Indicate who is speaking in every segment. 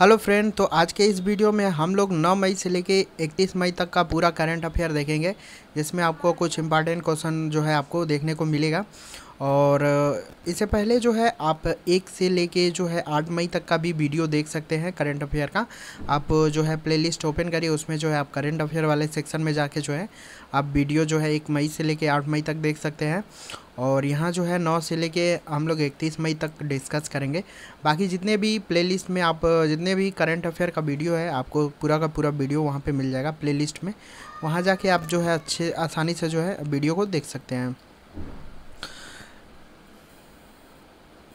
Speaker 1: hello friend तो आज के इस वीडियो में हम लोग 9 मई से लेके 31 मई तक का पूरा करंट अफेयर देखेंगे जिसमें आपको कुछ इंपॉर्टेंट क्वेश्चन जो है आपको देखने को मिलेगा और इससे पहले जो है आप एक से लेके जो है आठ मई तक का भी वीडियो देख सकते हैं करंट अफेयर का आप जो है प्लेलिस्ट ओपन करिए उसमें जो है आप करंट अफेयर वाले सेक्शन में जाके जो है आप वीडियो जो है एक मई से लेके आठ मई तक देख सकते हैं और यहाँ जो है नौ से लेके हम लोग इकतीस मई तक डिस्कस करेंगे बाकी जितने भी प्ले में आप जितने भी करेंट अफेयर का वीडियो है आपको पूरा का पूरा वीडियो वहाँ पर मिल जाएगा प्ले में वहाँ जाके आप जो है अच्छे आसानी से जो है वीडियो को देख सकते हैं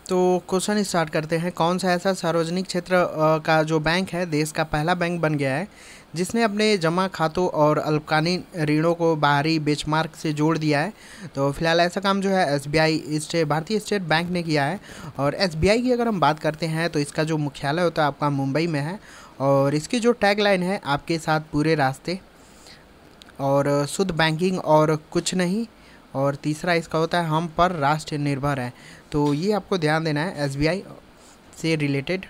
Speaker 1: तो क्वेश्चन स्टार्ट करते हैं कौन सा ऐसा सार्वजनिक क्षेत्र का जो बैंक है देश का पहला बैंक बन गया है जिसने अपने जमा खातों और अल्पकालीन ऋणों को बाहरी बेचमार्क से जोड़ दिया है तो फिलहाल ऐसा काम जो है एस बी स्टेट भारतीय स्टेट बैंक ने किया है और एस की अगर हम बात करते हैं तो इसका जो मुख्यालय होता है आपका मुंबई में है और इसकी जो टैग है आपके साथ पूरे रास्ते और शुद्ध बैंकिंग और कुछ नहीं और तीसरा इसका होता है हम पर राष्ट्र निर्भर है तो ये आपको ध्यान देना है एस से रिलेटेड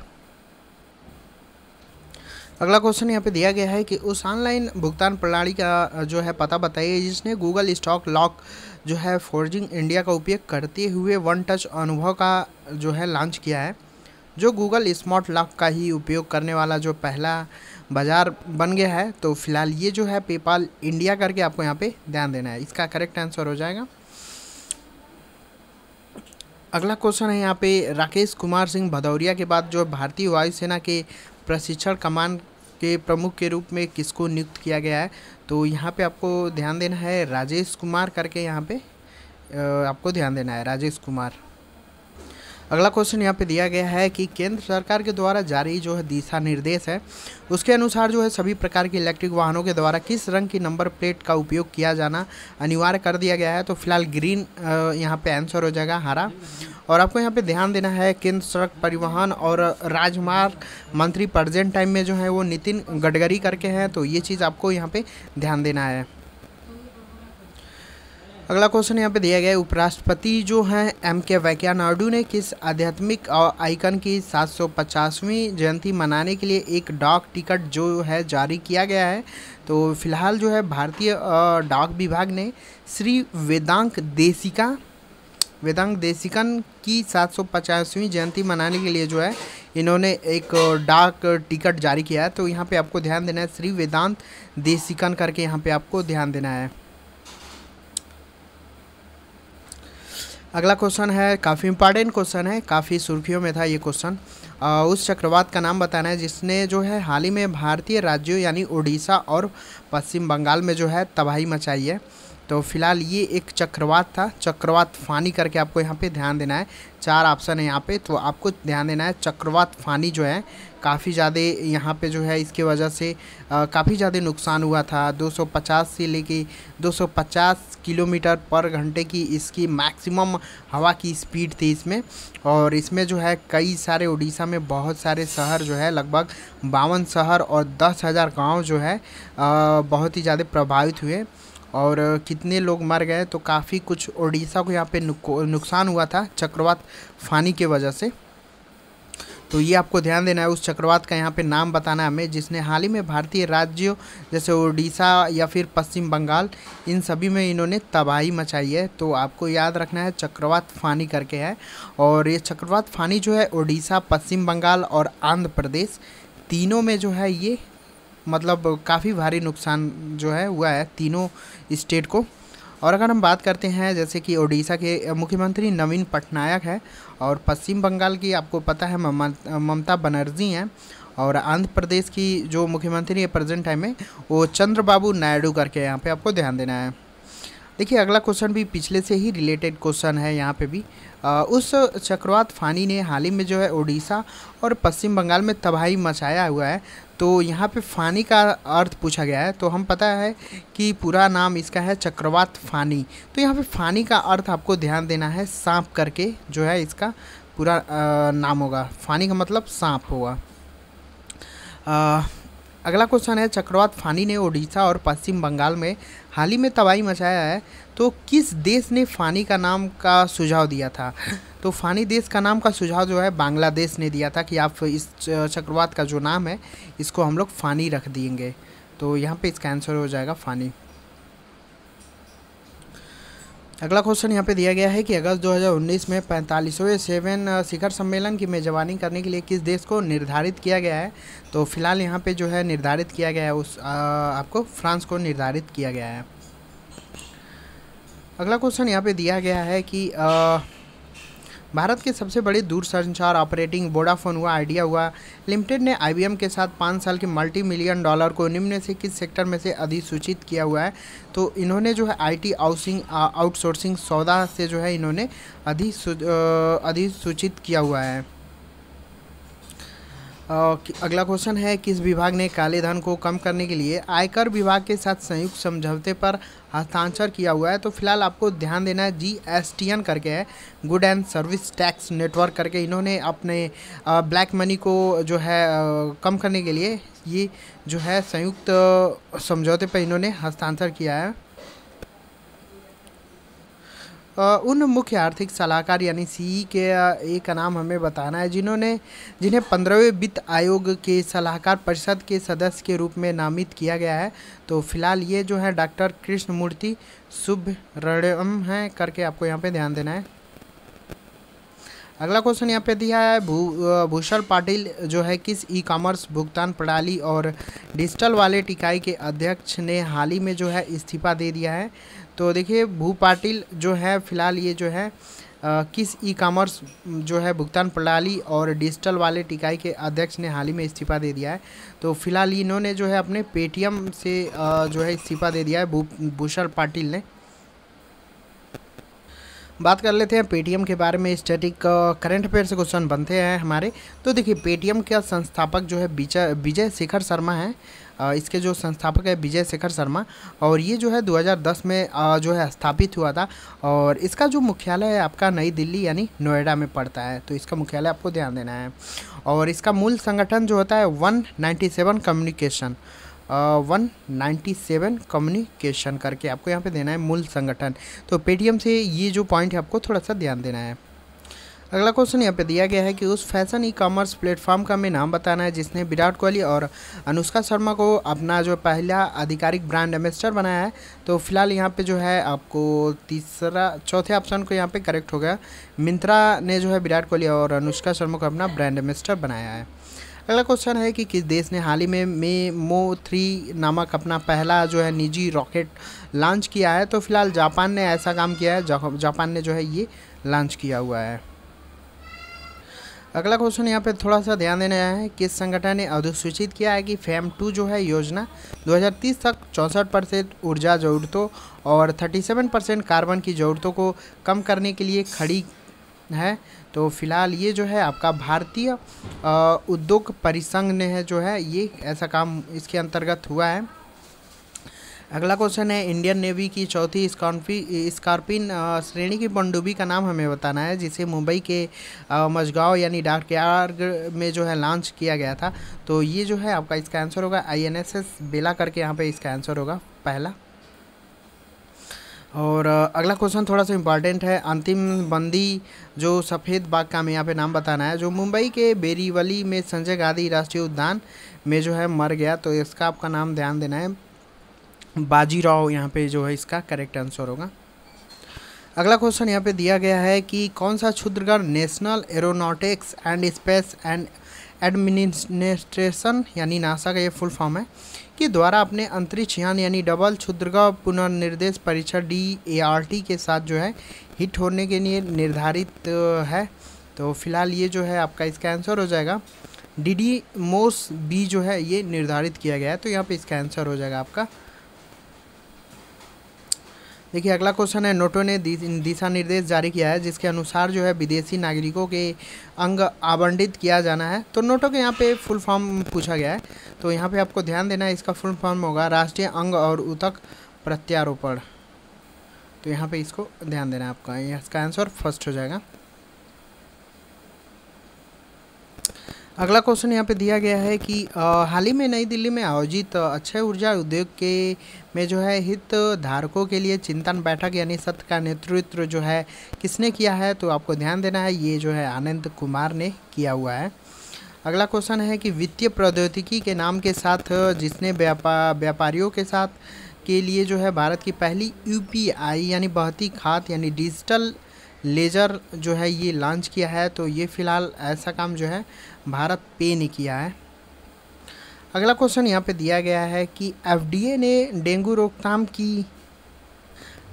Speaker 1: अगला क्वेश्चन यहाँ पे दिया गया है कि उस ऑनलाइन भुगतान प्रणाली का जो है पता बताइए जिसने गूगल स्टॉक लॉक जो है फोर्जिंग इंडिया का उपयोग करते हुए वन टच अनुभव का जो है लॉन्च किया है जो गूगल स्मार्ट लॉक का ही उपयोग करने वाला जो पहला बाज़ार बन गया है तो फिलहाल ये जो है पेपाल इंडिया करके आपको यहाँ पे ध्यान देना है इसका करेक्ट आंसर हो जाएगा अगला क्वेश्चन है यहाँ पे राकेश कुमार सिंह भदौरिया के बाद जो भारतीय वायुसेना के प्रशिक्षण कमान के प्रमुख के रूप में किसको नियुक्त किया गया है तो यहाँ पे आपको ध्यान देना है राजेश कुमार करके यहाँ पे आपको ध्यान देना है राजेश कुमार अगला क्वेश्चन यहाँ पे दिया गया है कि केंद्र सरकार के द्वारा जारी जो है दिशा निर्देश है उसके अनुसार जो है सभी प्रकार के इलेक्ट्रिक वाहनों के द्वारा किस रंग की नंबर प्लेट का उपयोग किया जाना अनिवार्य कर दिया गया है तो फिलहाल ग्रीन यहाँ पे आंसर हो जाएगा हरा और आपको यहाँ पे ध्यान देना है केंद्र सड़क परिवहन और राजमार्ग मंत्री प्रजेंट टाइम में जो है वो नितिन गडकरी करके हैं तो ये चीज़ आपको यहाँ पर ध्यान देना है अगला क्वेश्चन यहाँ पे दिया गया है उपराष्ट्रपति जो हैं एम के वैंकैया नायडू ने किस आध्यात्मिक आइकन की 750वीं जयंती मनाने के लिए एक डाक टिकट जो है जारी किया गया है तो फिलहाल जो है भारतीय डाक विभाग ने श्री वेदांक देशिका वेदांक देशिकन की 750वीं जयंती मनाने के लिए जो है इन्होंने एक डाक टिकट जारी किया है तो यहाँ पर आपको ध्यान देना है श्री वेदांत देशिकन करके यहाँ पर आपको ध्यान देना है अगला क्वेश्चन है काफ़ी इंपॉर्टेंट क्वेश्चन है काफ़ी सुर्खियों में था ये क्वेश्चन उस चक्रवात का नाम बताना है जिसने जो है हाल ही में भारतीय राज्यों यानी उड़ीसा और पश्चिम बंगाल में जो है तबाही मचाई है तो फिलहाल ये एक चक्रवात था चक्रवात फानी करके आपको यहाँ पे ध्यान देना है चार ऑप्शन है यहाँ पे तो आपको ध्यान देना है चक्रवात फानी जो है काफ़ी ज़्यादा यहाँ पे जो है इसके वजह से काफ़ी ज़्यादा नुकसान हुआ था 250 से लेके 250 किलोमीटर पर घंटे की इसकी मैक्सिमम हवा की स्पीड थी इसमें और इसमें जो है कई सारे उड़ीसा में बहुत सारे शहर जो है लगभग बावन शहर और दस हज़ार गाँव जो है आ, बहुत ही ज़्यादा प्रभावित हुए और कितने लोग मर गए तो काफ़ी कुछ उड़ीसा को यहाँ पे नुकसान हुआ था चक्रवात फानी की वजह से तो ये आपको ध्यान देना है उस चक्रवात का यहाँ पे नाम बताना है हमें जिसने हाल ही में भारतीय राज्यों जैसे उड़ीसा या फिर पश्चिम बंगाल इन सभी में इन्होंने तबाही मचाई है तो आपको याद रखना है चक्रवात फानी करके है और ये चक्रवात फानी जो है उड़ीसा पश्चिम बंगाल और आंध्र प्रदेश तीनों में जो है ये मतलब काफ़ी भारी नुकसान जो है हुआ है तीनों स्टेट को और अगर हम बात करते हैं जैसे कि ओडिशा के मुख्यमंत्री नवीन पटनायक है और पश्चिम बंगाल की आपको पता है ममता बनर्जी हैं और आंध्र प्रदेश की जो मुख्यमंत्री है प्रेजेंट टाइम में वो चंद्रबाबू नायडू करके यहाँ पे आपको ध्यान देना है देखिए अगला क्वेश्चन भी पिछले से ही रिलेटेड क्वेश्चन है यहाँ पे भी आ, उस चक्रवात फानी ने हाल ही में जो है ओडिशा और पश्चिम बंगाल में तबाही मचाया हुआ है तो यहाँ पे फ़ानी का अर्थ पूछा गया है तो हम पता है कि पूरा नाम इसका है चक्रवात फ़ानी तो यहाँ पे फ़ानी का अर्थ आपको ध्यान देना है सांप करके जो है इसका पूरा आ, नाम होगा फ़ानी का मतलब सांप होगा अगला क्वेश्चन है चक्रवात फानी ने ओडिशा और पश्चिम बंगाल में हाल ही में तबाही मचाया है तो किस देश ने फ़ानी का नाम का सुझाव दिया था तो फ़ानी देश का नाम का सुझाव जो है बांग्लादेश ने दिया था कि आप इस चक्रवात का जो नाम है इसको हम लोग फ़ानी रख देंगे तो यहाँ पे इसका आंसर हो जाएगा फ़ानी अगला क्वेश्चन यहाँ पे दिया गया है कि अगस्त 2019 में पैंतालीसवें सेवन शिखर सम्मेलन की मेजबानी करने के लिए किस देश को निर्धारित किया गया है तो फिलहाल यहाँ पे जो है निर्धारित किया गया है उस आ, आपको फ्रांस को निर्धारित किया गया है अगला क्वेश्चन यहाँ पे दिया गया है कि आ, भारत के सबसे बड़े दूरसंचार ऑपरेटिंग वोडाफोन हुआ आइडिया हुआ लिमिटेड ने आई के साथ पाँच साल के मल्टी मिलियन डॉलर को निम्न से किस सेक्टर में से अधिसूचित किया हुआ है तो इन्होंने जो है आईटी आउसिंग आउटसोर्सिंग सौदा से जो है इन्होंने अधिसूचित किया हुआ है अगला क्वेश्चन है किस विभाग ने काले धन को कम करने के लिए आयकर विभाग के साथ संयुक्त समझौते पर हस्ताक्षर किया हुआ है तो फिलहाल आपको ध्यान देना है जी एस टी एन करके है good and service tax network करके इन्होंने अपने ब्लैक मनी को जो है कम करने के लिए ये जो है संयुक्त समझौते पर इन्होंने हस्तांतर किया है उन मुख्य आर्थिक सलाहकार यानी सी e के एक नाम हमें बताना है जिन्होंने जिन्हें पंद्रहवें वित्त आयोग के सलाहकार परिषद के सदस्य के रूप में नामित किया गया है तो फिलहाल ये जो है डॉक्टर कृष्णमूर्ति रणम हैं करके आपको यहाँ पे ध्यान देना है अगला क्वेश्चन यहाँ पे दिया है भू भूषण पाटिल जो है किस ई कॉमर्स भुगतान प्रणाली और डिजिटल वाले इकाई के अध्यक्ष ने हाल ही में जो है इस्तीफा दे दिया है तो देखिए भू पाटिल जो है फिलहाल ये जो है आ, किस ई कॉमर्स जो है भुगतान प्रणाली और डिजिटल वाले टिकाई के अध्यक्ष ने हाल ही में इस्तीफा दे दिया है तो फिलहाल इन्होंने जो है अपने पेटीएम से आ, जो है इस्तीफा दे दिया है भू भूषण पाटिल ने बात कर लेते हैं पेटीएम के बारे में स्टैटिक करंट अफेयर से क्वेश्चन बनते हैं हमारे तो देखिए पेटीएम का संस्थापक जो है विजय शेखर शर्मा है इसके जो संस्थापक है विजय शेखर शर्मा और ये जो है 2010 में जो है स्थापित हुआ था और इसका जो मुख्यालय है आपका नई दिल्ली यानी नोएडा में पड़ता है तो इसका मुख्यालय आपको ध्यान देना है और इसका मूल संगठन जो होता है one communication one ninety seven communication करके आपको यहाँ पे देना है मूल संगठन तो पेटीएम से ये जो पॉइंट है आपको थोड़ा सा ध्यान देना है अगला क्वेश्चन यहाँ पे दिया गया है कि उस फैशन ई कॉमर्स प्लेटफॉर्म का हमें नाम बताना है जिसने विराट कोहली और अनुष्का शर्मा को अपना जो पहला आधिकारिक ब्रांड एम्बेस्टर बनाया है तो फिलहाल यहाँ पे जो है आपको तीसरा चौथे ऑप्शन को यहाँ पे करेक्ट हो गया मिंत्रा ने जो है विराट कोहली और अनुष्का शर्मा को अपना ब्रांड एम्बेस्टर बनाया है अगला क्वेश्चन है कि किस देश ने हाल ही में मे मो थ्री नामक अपना पहला जो है निजी रॉकेट लॉन्च किया है तो फिलहाल जापान ने ऐसा काम किया है जापान ने जो है ये लॉन्च किया हुआ है अगला क्वेश्चन यहाँ पे थोड़ा सा ध्यान देने आया है किस संगठन ने अधिसूचित किया है कि फैम टू जो है योजना 2030 तक चौंसठ परसेंट ऊर्जा ज़रूरतों और 37 परसेंट कार्बन की ज़रूरतों को कम करने के लिए खड़ी है तो फिलहाल ये जो है आपका भारतीय उद्योग परिसंघ ने है जो है ये ऐसा काम इसके अंतर्गत हुआ है अगला क्वेश्चन है इंडियन नेवी की चौथी स्कॉर्पी स्कॉर्पिन श्रेणी की पनडुब्बी का नाम हमें बताना है जिसे मुंबई के मजगांव यानी यार्ग में जो है लॉन्च किया गया था तो ये जो है आपका इसका आंसर होगा आईएनएसएस बेला करके यहाँ पे इसका आंसर होगा पहला और अगला क्वेश्चन थोड़ा सा इम्पॉर्टेंट है अंतिम बंदी जो सफ़ेद बाग का हमें यहाँ पे नाम बताना है जो मुंबई के बेरीवली में संजय गांधी राष्ट्रीय उद्यान में जो है मर गया तो इसका आपका नाम ध्यान देना है बाजीराव यहाँ पे जो है इसका करेक्ट आंसर होगा अगला क्वेश्चन यहाँ पे दिया गया है कि कौन सा क्षुद्रगढ़ national aeronautics and space and administration यानी नासा का ये फुल फॉर्म है कि द्वारा अपने अंतरिक्ष यान यानी डबल क्षुद्रगढ़ पुनर्निर्देश परीक्षा डी ए आर टी के साथ जो है हिट होने के लिए निर्धारित है तो फिलहाल ये जो है आपका इसका आंसर हो जाएगा डी डी मोस बी जो है ये निर्धारित किया गया है तो यहाँ पे इसका आंसर हो जाएगा आपका देखिए अगला क्वेश्चन है नोटो ने दिशा निर्देश जारी किया है जिसके अनुसार जो है विदेशी नागरिकों के अंग आवंटित किया जाना है तो नोटो के यहाँ पे फुल फॉर्म पूछा गया है तो यहाँ पे आपको ध्यान देना है इसका फुल फॉर्म होगा राष्ट्रीय अंग और उतक प्रत्यारोपण तो यहाँ पे इसको ध्यान देना है आपका इसका आंसर फर्स्ट हो जाएगा अगला क्वेश्चन यहाँ पे दिया गया है कि हाल ही में नई दिल्ली में आयोजित अक्षय ऊर्जा उद्योग के में जो है हित धारकों के लिए चिंतन बैठक यानी सत्र का नेतृत्व जो है किसने किया है तो आपको ध्यान देना है ये जो है आनंद कुमार ने किया हुआ है अगला क्वेश्चन है कि वित्तीय प्रौद्योगिकी के नाम के साथ जिसने व्यापा व्यापारियों के साथ के लिए जो है भारत की पहली यू यानी बहती खात यानी डिजिटल लेज़र जो है ये लॉन्च किया है तो ये फ़िलहाल ऐसा काम जो है भारत पे ने किया है अगला क्वेश्चन यहाँ पे दिया गया है कि एफडीए ने डेंगू रोकथाम की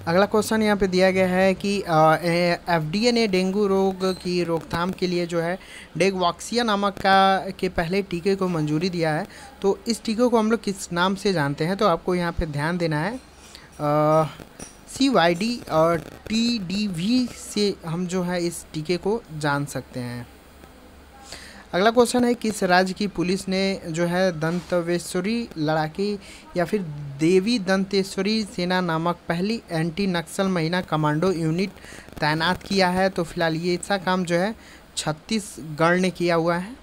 Speaker 1: अगला क्वेश्चन यहाँ पे दिया गया है कि एफडीए ने डेंगू रोग की रोकथाम के लिए जो है डेगवाक्सिया नामक का के पहले टीके को मंजूरी दिया है तो इस टीके को हम लोग किस नाम से जानते हैं तो आपको यहाँ पे ध्यान देना है आ, सी वाई डी और टी डी वी से हम जो है इस टीके को जान सकते हैं अगला क्वेश्चन है किस राज्य की पुलिस ने जो है दंतवेश्वरी लड़ाकी या फिर देवी दंतेश्वरी सेना नामक पहली एंटी नक्सल महिला कमांडो यूनिट तैनात किया है तो फिलहाल ये ऐसा काम जो है छत्तीसगढ़ ने किया हुआ है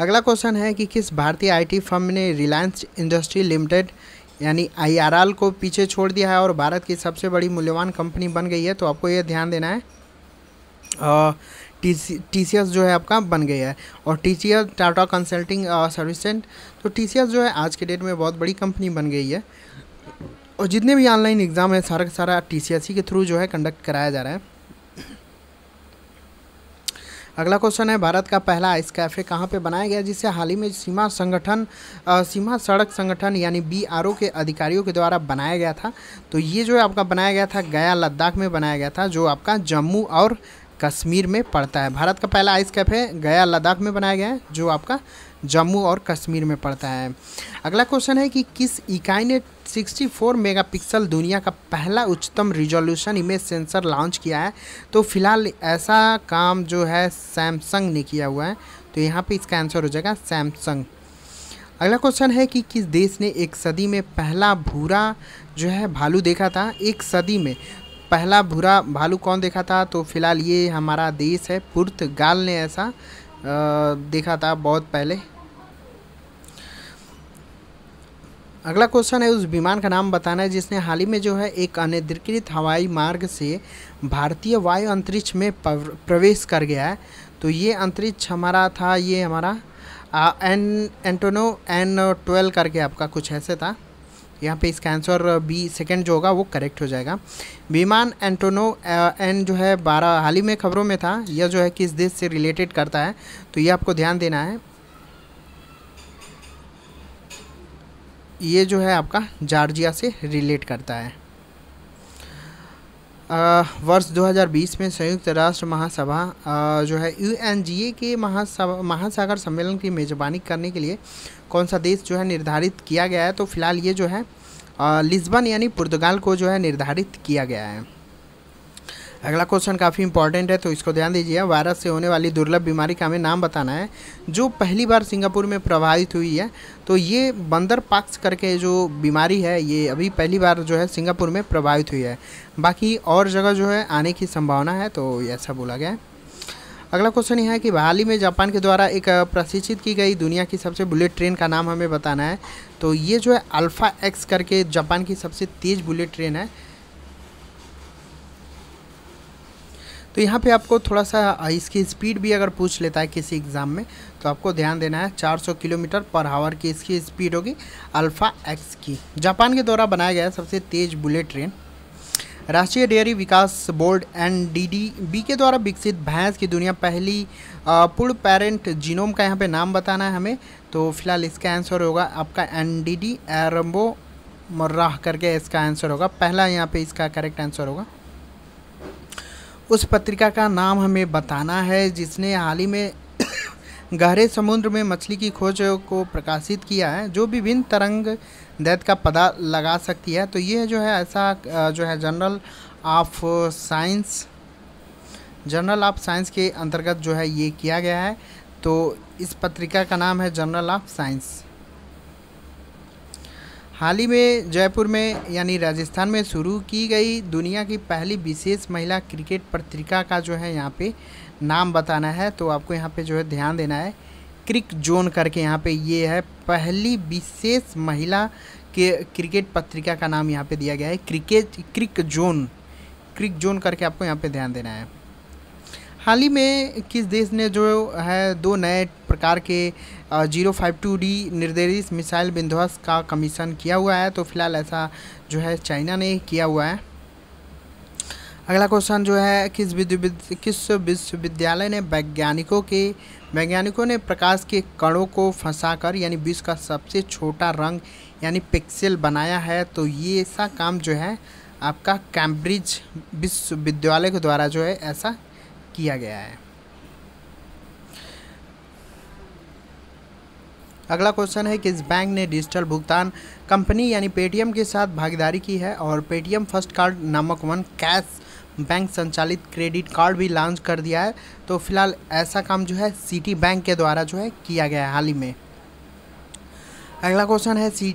Speaker 1: अगला क्वेश्चन है कि किस भारतीय आईटी फर्म ने रिलायंस इंडस्ट्री लिमिटेड यानी आई को पीछे छोड़ दिया है और भारत की सबसे बड़ी मूल्यवान कंपनी बन गई है तो आपको ये ध्यान देना है टी टी सी एस जो है आपका बन गया है और T C S Tata consulting service सेंट तो टी सी एस जो है आज के डेट में बहुत बड़ी कंपनी बन गई है और जितने भी ऑनलाइन एग्ज़ाम है सारा का सारा टी सी एस सी के थ्रू जो है कंडक्ट कराया जा रहा है अगला क्वेश्चन है भारत का पहला आइस कैफे कहाँ पे बनाया गया जिसे हाल ही में सीमा संगठन सीमा सड़क संगठन यानी बी के अधिकारियों के द्वारा बनाया गया था तो ये जो है आपका बनाया गया था गया लद्दाख में बनाया गया था जो आपका जम्मू और कश्मीर में पड़ता है भारत का पहला आइस कैफे गया लद्दाख में बनाया गया है जो आपका जम्मू और कश्मीर में पड़ता है अगला क्वेश्चन है कि किस इकाई ने 64 मेगापिक्सल दुनिया का पहला उच्चतम रिजोल्यूशन इमेज सेंसर लॉन्च किया है तो फिलहाल ऐसा काम जो है सैमसंग ने किया हुआ है तो यहाँ पे इसका आंसर हो जाएगा सैमसंग अगला क्वेश्चन है कि किस देश ने एक सदी में पहला भूरा जो है भालू देखा था एक सदी में पहला भूरा भालू कौन देखा था तो फिलहाल ये हमारा देश है पुर्तगाल ने ऐसा देखा था बहुत पहले अगला क्वेश्चन है उस विमान का नाम बताना है जिसने हाल ही में जो है एक अनधिकृत हवाई मार्ग से भारतीय वायु अंतरिक्ष में प्रवेश कर गया है तो ये अंतरिक्ष हमारा था ये हमारा एन एंटोनो एन ट्वेल्व करके आपका कुछ ऐसे था यहाँ पे इसका आंसर बी सेकेंड जो होगा वो करेक्ट हो जाएगा विमान एंटोनो uh, एन जो है बारह हाल ही में खबरों में था यह जो है किस देश से रिलेटेड करता है तो ये आपको ध्यान देना है ये जो है आपका जार्जिया से रिलेट करता है वर्ष 2020 में संयुक्त राष्ट्र महासभा जो है यू के महासभा महासागर सम्मेलन की मेज़बानी करने के लिए कौन सा देश जो है निर्धारित किया गया है तो फिलहाल ये जो है लिस्बन यानी पुर्तगाल को जो है निर्धारित किया गया है अगला क्वेश्चन काफ़ी इंपॉर्टेंट है तो इसको ध्यान दीजिए वायरस से होने वाली दुर्लभ बीमारी का हमें नाम बताना है जो पहली बार सिंगापुर में प्रभावित हुई है तो ये बंदर पाक्स करके जो बीमारी है ये अभी पहली बार जो है सिंगापुर में प्रभावित हुई है बाकी और जगह जो है आने की संभावना है तो ऐसा बोला गया है अगला क्वेश्चन यह है कि हाल ही में जापान के द्वारा एक प्रशिक्षित की गई दुनिया की सबसे बुलेट ट्रेन का नाम हमें बताना है तो ये जो है अल्फ़ा एक्स करके जापान की सबसे तेज़ बुलेट ट्रेन है तो यहाँ पे आपको थोड़ा सा इसकी स्पीड भी अगर पूछ लेता है किसी एग्ज़ाम में तो आपको ध्यान देना है 400 किलोमीटर पर आवर की इसकी स्पीड होगी अल्फ़ा एक्स की जापान के द्वारा बनाया गया सबसे तेज़ बुलेट ट्रेन राष्ट्रीय डेयरी विकास बोर्ड एन बी के द्वारा विकसित भैंस की दुनिया पहली पूर्ण पेरेंट जीनोम का यहाँ पे नाम बताना है हमें तो फिलहाल इसका आंसर होगा आपका एन डी डी एरम्बो मर्राह करके इसका आंसर होगा पहला यहाँ पे इसका करेक्ट आंसर होगा उस पत्रिका का नाम हमें बताना है जिसने हाल ही में गहरे समुद्र में मछली की खोज को प्रकाशित किया है जो विभिन्न तरंग दैत का पता लगा सकती है तो ये जो है ऐसा जो है journal of science journal of science के अंतर्गत जो है ये किया गया है तो इस पत्रिका का नाम है जर्नल ऑफ साइंस हाल ही में जयपुर में यानी राजस्थान में शुरू की गई दुनिया की पहली विशेष महिला क्रिकेट पत्रिका का जो है यहाँ पे नाम बताना है तो आपको यहाँ पे जो है ध्यान देना है क्रिक जोन करके यहाँ पे ये है पहली विशेष महिला के क्रिकेट पत्रिका का नाम यहाँ पे दिया गया है cricket crick zone crick zone करके आपको यहाँ पे ध्यान देना है हाल ही में किस देश ने जो है दो नए प्रकार के जीरो फाइव टू डी निर्देशित मिसाइल विंध्वस का कमीशन किया हुआ है तो फिलहाल ऐसा जो है चाइना ने किया हुआ है अगला क्वेश्चन जो है किस किस विश्वविद्यालय ने वैज्ञानिकों के वैज्ञानिकों ने प्रकाश के कणों को फंसाकर यानी विश्व का सबसे छोटा रंग यानी पिक्सेल बनाया है तो ये ऐसा काम जो है आपका कैम्ब्रिज विश्वविद्यालय के द्वारा जो है ऐसा किया गया है अगला क्वेश्चन है किस बैंक ने डिजिटल भुगतान कंपनी यानी पेटीएम के साथ भागीदारी की है और पेटीएम फर्स्ट कार्ड नामक वन कैश बैंक संचालित क्रेडिट कार्ड भी लॉन्च कर दिया है तो फिलहाल ऐसा काम जो है सिटी बैंक के द्वारा जो है किया गया है हाल ही में अगला क्वेश्चन है सी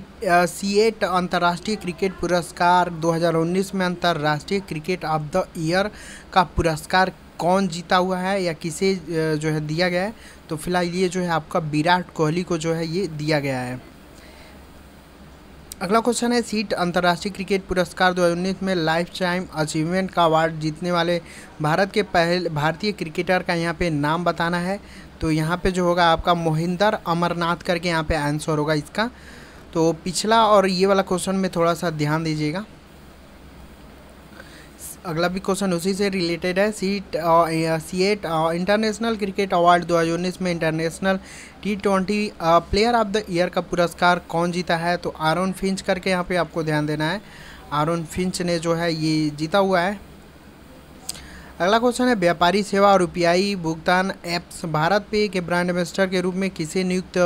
Speaker 1: सी एट अंतर्राष्ट्रीय क्रिकेट पुरस्कार 2019 में अंतर्राष्ट्रीय क्रिकेट ऑफ द ईयर का पुरस्कार कौन जीता हुआ है या किसे जो है दिया गया है तो फिलहाल ये जो है आपका विराट कोहली को जो है ये दिया गया है अगला क्वेश्चन है सीट अंतर्राष्ट्रीय क्रिकेट पुरस्कार 2019 में लाइफ टाइम अचीवमेंट का अवार्ड जीतने वाले भारत के पहले भारतीय क्रिकेटर का यहाँ पे नाम बताना है तो यहाँ पे जो होगा आपका मोहिंदर अमरनाथ करके यहाँ पे आंसर होगा इसका तो पिछला और ये वाला क्वेश्चन में थोड़ा सा ध्यान दीजिएगा अगला भी क्वेश्चन उसी से रिलेटेड है CEAT CEAT international cricket award 2019 में international T twenty player of the year का पुरस्कार कौन जीता है तो आरोन फिंच करके यहाँ पे आपको ध्यान देना है आरोन फिंच ने जो है ये जीता हुआ है अगला क्वेश्चन है व्यापारी सेवा और यूपीआई भुगतान ऐप्स भारत पे के ब्रांड एम्बेसडर के रूप में किसे नियुक्त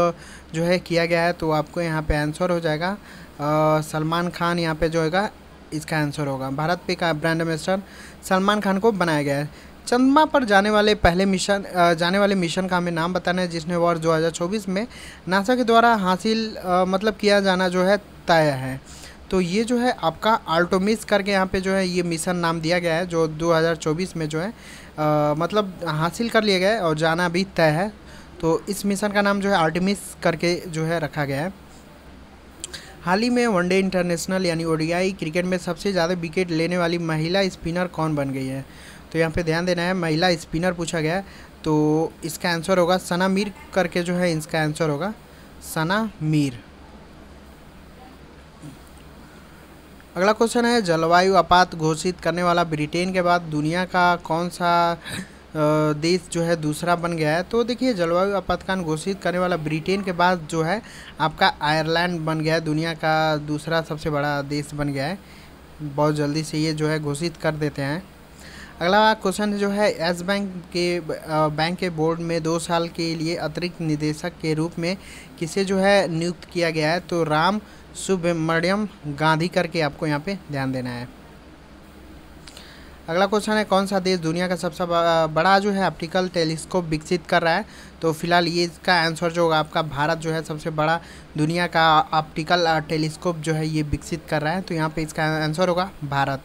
Speaker 1: जो है किया गया है तो आपको यहाँ पे आंसर हो जाएगा uh, सलमान खान यहाँ पे जो है इसका आंसर होगा भारत पे का ब्रांड एम्बेसडर सलमान खान को बनाया गया है चंद्रमा पर जाने वाले पहले मिशन जाने वाले मिशन का हमें नाम बताना है जिसने वर्ष दो में नासा के द्वारा हासिल मतलब किया जाना जो है तय है तो ये जो है आपका आल्टोमिस करके यहाँ पे जो है ये मिशन नाम दिया गया है जो 2024 में जो है आ, मतलब हासिल कर लिया गया है और जाना भी तय है तो इस मिशन का नाम जो है आर्टिमिस करके जो है रखा गया है हाल ही में वनडे इंटरनेशनल यानी ओडीआई क्रिकेट में सबसे ज़्यादा विकेट लेने वाली महिला स्पिनर कौन बन गई है तो यहाँ पे ध्यान देना है महिला स्पिनर पूछा गया तो इसका आंसर होगा सना मीर करके जो है इसका आंसर होगा सना मीर अगला क्वेश्चन है जलवायु आपात घोषित करने वाला ब्रिटेन के बाद दुनिया का कौन सा देश जो है दूसरा बन गया है तो देखिए जलवायु आपातकाल घोषित करने वाला ब्रिटेन के बाद जो है आपका आयरलैंड बन गया है दुनिया का दूसरा सबसे बड़ा देश बन गया है बहुत जल्दी से ये जो है घोषित कर देते हैं अगला क्वेश्चन जो है एस बैंक के बैंक के बोर्ड में दो साल के लिए अतिरिक्त निदेशक के रूप में किसे जो है नियुक्त किया गया है तो राम सुब्रमण्यम गांधी करके आपको यहाँ पे ध्यान देना है अगला क्वेश्चन है कौन सा देश दुनिया का सबसे बड़ा जो है ऑप्टिकल टेलीस्कोप विकसित कर रहा है तो फिलहाल ये इसका आंसर जो होगा आपका भारत जो है सबसे बड़ा दुनिया का ऑप्टिकल टेलीस्कोप जो है ये विकसित कर रहा है तो यहाँ पे इसका आंसर होगा भारत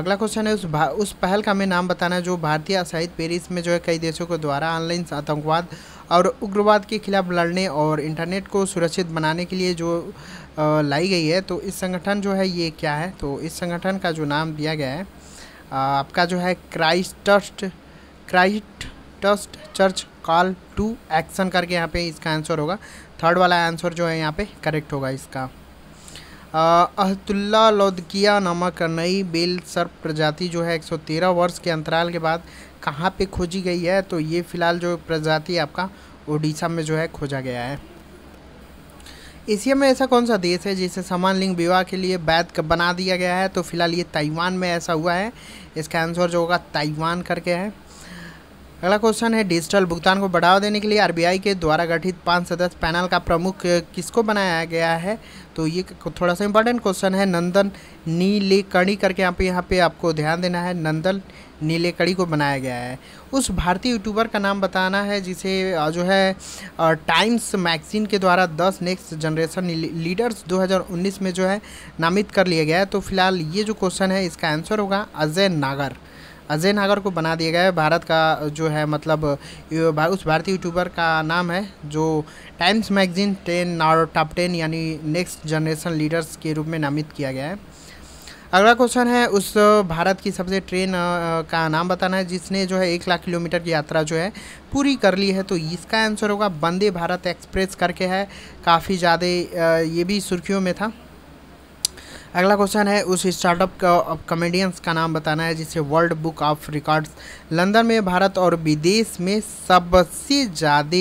Speaker 1: अगला क्वेश्चन है उस उस पहल का हमें नाम बताना है जो भारतीय सहित पेरिस में जो है कई देशों के द्वारा ऑनलाइन आतंकवाद और उग्रवाद के खिलाफ लड़ने और इंटरनेट को सुरक्षित बनाने के लिए जो लाई गई है तो इस संगठन जो है ये क्या है तो इस संगठन का जो नाम दिया गया है आपका जो है Christ Christ trust church call to action करके यहाँ पे इसका आंसर होगा थर्ड वाला आंसर जो है यहाँ पे करेक्ट होगा इसका अहतुल्ला लौदकिया नामक नई बेल सर्प प्रजाति जो है 113 वर्ष के अंतराल के बाद कहाँ पे खोजी गई है तो ये फ़िलहाल जो प्रजाति आपका ओडिशा में जो है खोजा गया है एशिया में ऐसा कौन सा देश है जिसे समान लिंग विवाह के लिए वैध बना दिया गया है तो फिलहाल ये ताइवान में ऐसा हुआ है इसका आंसर जो होगा ताइवान करके है अगला क्वेश्चन है डिजिटल भुगतान को बढ़ावा देने के लिए आरबीआई के द्वारा गठित पांच सदस्य पैनल का प्रमुख किसको बनाया गया है तो ये थोड़ा सा इंपॉर्टेंट क्वेश्चन है नंदन नीलेकणी करके यहाँ पे यहाँ पे आपको ध्यान देना है नंदन कड़ी को बनाया गया है उस भारतीय यूट्यूबर का नाम बताना है जिसे जो है टाइम्स मैगजीन के द्वारा दस नेक्स्ट जनरेशन लीडर्स दो में जो है नामित कर लिया गया है तो फिलहाल ये जो क्वेश्चन है इसका आंसर होगा अजय नागर अजय नागर को बना दिया गया है भारत का जो है मतलब उस भारतीय यूट्यूबर का नाम है जो टाइम्स मैगजीन टेन और टॉप टेन यानी नेक्स्ट जनरेशन लीडर्स के रूप में नामित किया गया है अगला क्वेश्चन है उस भारत की सबसे ट्रेन का नाम बताना है जिसने जो है एक लाख किलोमीटर की यात्रा जो है पूरी कर ली है तो इसका आंसर होगा वंदे भारत एक्सप्रेस करके है काफ़ी ज़्यादा ये भी सुर्खियों में था अगला क्वेश्चन है उस स्टार्टअप का कॉमेडियंस का नाम बताना है जिसे world book of records London में भारत और विदेश में सबसे ज़्यादा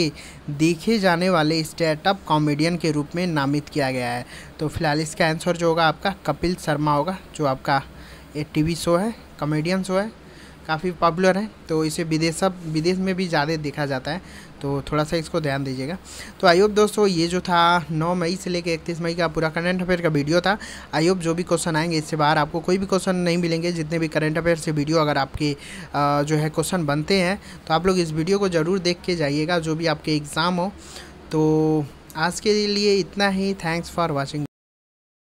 Speaker 1: देखे जाने वाले स्टार्टअप कॉमेडियन के रूप में नामित किया गया है तो फिलहाल इसका आंसर जो होगा आपका कपिल शर्मा होगा जो आपका टीवी शो है कॉमेडियन शो है काफ़ी पॉपुलर है तो इसे विदेश विदेश में भी ज़्यादा देखा जाता है तो थोड़ा सा इसको ध्यान दीजिएगा तो आई होप दोस्तों ये जो था 9 मई से लेकर इकतीस मई का पूरा करंट अफेयर का वीडियो था आई होप जो भी क्वेश्चन आएंगे इससे बाहर आपको कोई भी क्वेश्चन नहीं मिलेंगे जितने भी करंट अफेयर से वीडियो अगर आपके जो है क्वेश्चन बनते हैं तो आप लोग इस वीडियो को ज़रूर देख के जाइएगा जो भी आपके एग्ज़ाम हो तो आज के लिए इतना ही थैंक्स फॉर वॉचिंग